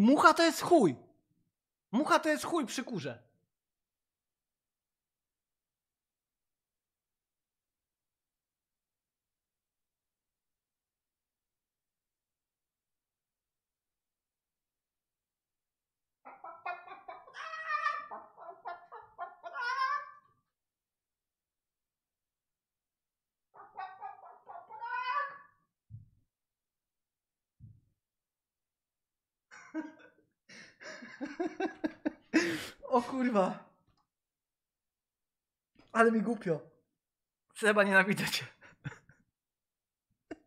Mucha to jest chuj. Mucha to jest chuj przy kurze. O kurwa. Ale mi głupio. Seba, nienawidzę cię.